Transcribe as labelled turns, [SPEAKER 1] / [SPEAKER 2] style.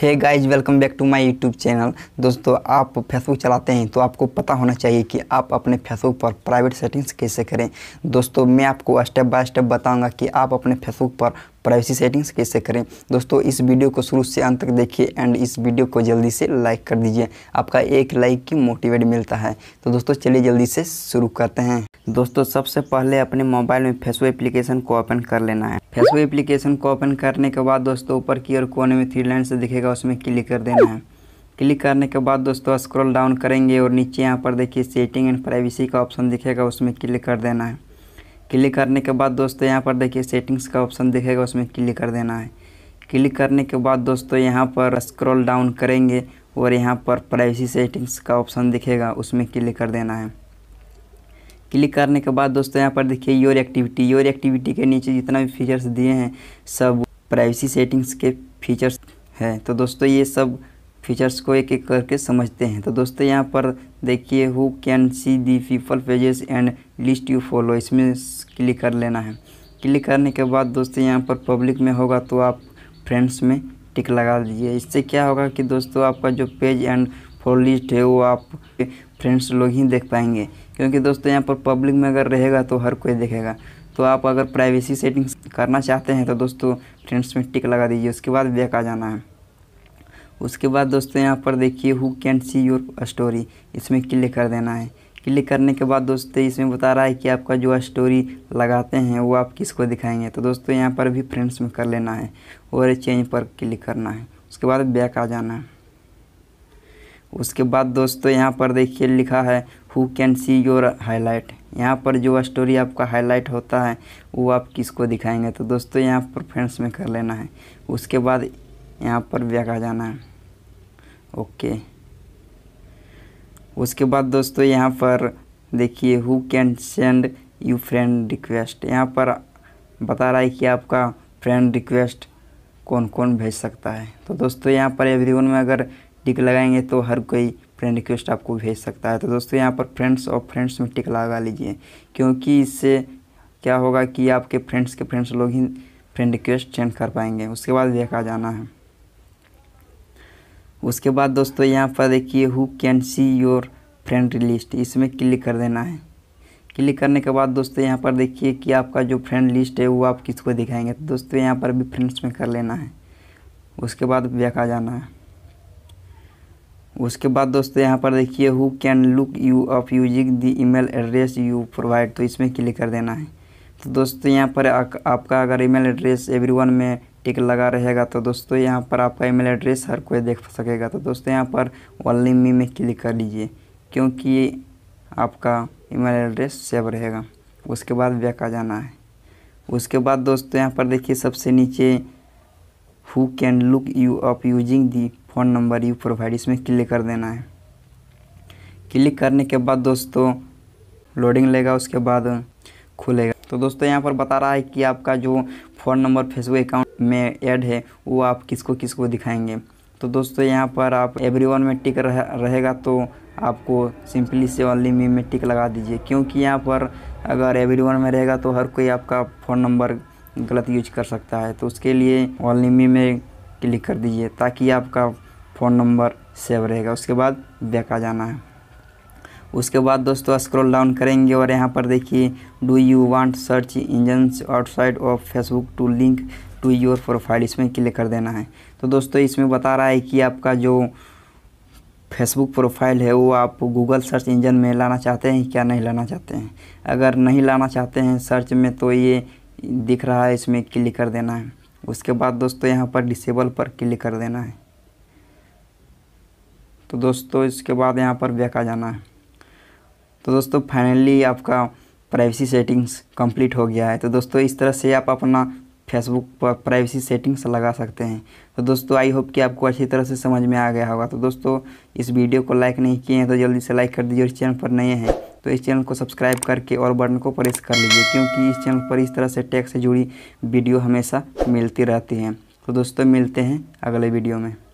[SPEAKER 1] hey guys welcome back to my YouTube channel दोस्तों आप Facebook चलाते हैं तो आपको पता होना चाहिए कि आप अपने फेसबुक पर प्राइवेट सेटिंग्स कैसे करें दोस्तों मैं आपको स्टेप बाय स्टेप बताऊंगा कि आप अपने फेसबुक पर प्राइवेसी सेटिंग्स कैसे करें दोस्तों इस वीडियो को शुरू से अंत तक देखिए एंड इस वीडियो को जल्दी से लाइक कर दीजिए आपका एक लाइक की मोटिवेट मिलता है तो दोस्तों चलिए जल्दी से शुरू करते हैं दोस्तों सबसे पहले अपने मोबाइल में फेसबुक एप्लीकेशन को ओपन कर लेना है फेसबुक एप्लीकेशन को ओपन करने के बाद दोस्तों ऊपर की ओर कोने में थ्री लाइन से दिखेगा रहेगा उसमें क्लिक कर देना है क्लिक करने के बाद दोस्तों स्क्रॉल डाउन करेंगे और नीचे यहाँ पर देखिए सेटिंग एंड प्राइवेसी का ऑप्शन दिखेगा उसमें क्लिक कर देना है क्लिक करने के बाद दोस्तों यहाँ पर देखिए सेटिंग्स का ऑप्शन दिखेगा उसमें क्लिक कर देना है क्लिक करने के बाद दोस्तों यहाँ पर स्क्रॉल डाउन करेंगे और यहाँ पर प्राइवेसी सेटिंग्स का ऑप्शन दिखेगा उसमें क्लिक कर देना है क्लिक करने के बाद दोस्तों यहाँ पर देखिए योर एक्टिविटी योर एक्टिविटी के नीचे जितना भी फीचर्स दिए हैं सब प्राइवेसी सेटिंग्स के फीचर्स है तो दोस्तों ये सब फीचर्स को एक एक करके समझते हैं तो दोस्तों यहाँ पर देखिए who can see the people pages and list you follow इसमें क्लिक कर लेना है क्लिक करने के बाद दोस्तों यहाँ पर पब्लिक में होगा तो आप फ्रेंड्स में टिक लगा दीजिए इससे क्या होगा कि दोस्तों आपका जो पेज एंड फॉलो लिस्ट है वो आप फ्रेंड्स लोग ही देख पाएंगे क्योंकि दोस्तों यहाँ पर पब्लिक में अगर रहेगा तो हर कोई देखेगा तो आप अगर प्राइवेसी सेटिंग्स करना चाहते हैं तो दोस्तों फ्रेंड्स में टिक लगा दीजिए उसके बाद बैक आ जाना है उसके बाद दोस्तों यहाँ पर देखिए who can see your story इसमें क्लिक कर देना है क्लिक करने के बाद दोस्तों इसमें बता रहा है कि आपका जो स्टोरी लगाते हैं वो आप किसको दिखाएंगे तो दोस्तों यहाँ पर भी फ्रेंड्स में कर लेना है और चेंज पर क्लिक करना है उसके बाद बैक आ जाना है उसके बाद दोस्तों यहाँ पर देखिए लिखा है who can see your highlight यहाँ पर जो स्टोरी आपका हाईलाइट होता है वो आप किसको दिखाएंगे तो दोस्तों यहाँ पर फ्रेंड्स में कर लेना है उसके बाद यहाँ पर बैक आ जाना है ओके उसके बाद दोस्तों यहाँ पर देखिए who can send you friend request यहाँ पर बता रहा है कि आपका फ्रेंड रिक्वेस्ट कौन कौन भेज सकता है तो दोस्तों यहाँ पर एवरीवन में अगर टिक लगाएंगे तो हर कोई फ्रेंड रिक्वेस्ट आपको भेज सकता है तो दोस्तों यहाँ पर फ्रेंड्स और फ्रेंड्स में टिक लगा लीजिए क्योंकि इससे क्या होगा कि आपके फ्रेंड्स के फ्रेंड्स लोग ही फ्रेंड रिक्वेस्ट सेंड कर पाएंगे उसके बाद देखा जाना है उसके बाद दोस्तों यहाँ पर देखिए who can see your friend list इसमें क्लिक कर देना है क्लिक करने के बाद दोस्तों यहाँ पर देखिए कि आपका जो फ्रेंड लिस्ट है वो आप किसको दिखाएंगे तो दोस्तों यहाँ पर भी फ्रेंड्स में कर लेना है उसके बाद देखा जाना है उसके बाद दोस्तों यहाँ पर देखिए who can look you off using the email address you provide तो इसमें क्लिक कर देना है तो दोस्तों यहाँ पर आ, आपका अगर ईमेल एड्रेस एवरीवन में टिक लगा रहेगा तो दोस्तों यहाँ पर आपका ईमेल एड्रेस हर कोई देख सकेगा तो दोस्तों यहाँ पर ओनली मी में क्लिक कर लीजिए क्योंकि आपका ईमेल एड्रेस सेव रहेगा उसके बाद बैक आ जाना है उसके बाद दोस्तों यहाँ पर देखिए सबसे नीचे who can look you off using the phone number you provide इसमें क्लिक कर देना है क्लिक करने के बाद दोस्तों लोडिंग लेगा उसके बाद खुलेगा तो दोस्तों यहाँ पर बता रहा है कि आपका जो फ़ोन नंबर फेसबुक अकाउंट में ऐड है वो आप किसको किसको दिखाएंगे तो दोस्तों यहाँ पर आप एवरी वन में टिक रह, रहेगा तो आपको सिंपली से ओनली मी में टिक लगा दीजिए क्योंकि यहाँ पर अगर एवरी वन में रहेगा तो हर कोई आपका फ़ोन नंबर गलत यूज कर सकता है तो उसके लिए ओनली मी में क्लिक कर दीजिए ताकि आपका फ़ोन नंबर सेव रहेगा उसके बाद बैक आ जाना है उसके बाद दोस्तों स्क्रॉल डाउन करेंगे और यहाँ पर देखिए do you want search engine outside of Facebook to link to your profile इसमें क्लिक कर देना है तो दोस्तों इसमें बता रहा है कि आपका जो फेसबुक प्रोफाइल है वो आप गूगल सर्च इंजन में लाना चाहते हैं क्या नहीं लाना चाहते हैं अगर नहीं लाना चाहते हैं सर्च में तो ये दिख रहा है इसमें क्लिक कर देना है उसके बाद दोस्तों यहाँ पर डिसेबल पर क्लिक कर देना है तो दोस्तों इसके बाद यहाँ पर बैक आ जाना है तो दोस्तों फाइनली आपका प्राइवेसी सेटिंग्स कंप्लीट हो गया है तो दोस्तों इस तरह से आप अपना फेसबुक पर प्राइवेसी सेटिंग्स लगा सकते हैं तो दोस्तों आई होप कि आपको अच्छी तरह से समझ में आ गया होगा तो दोस्तों इस वीडियो को लाइक नहीं किए हैं तो जल्दी से लाइक कर दीजिए और इस चैनल पर नए हैं तो इस चैनल को सब्सक्राइब करके और बटन को प्रेस कर लीजिए क्योंकि इस चैनल पर इस तरह से टैक्स से जुड़ी वीडियो हमेशा मिलती रहती हैं तो दोस्तों मिलते हैं अगले वीडियो में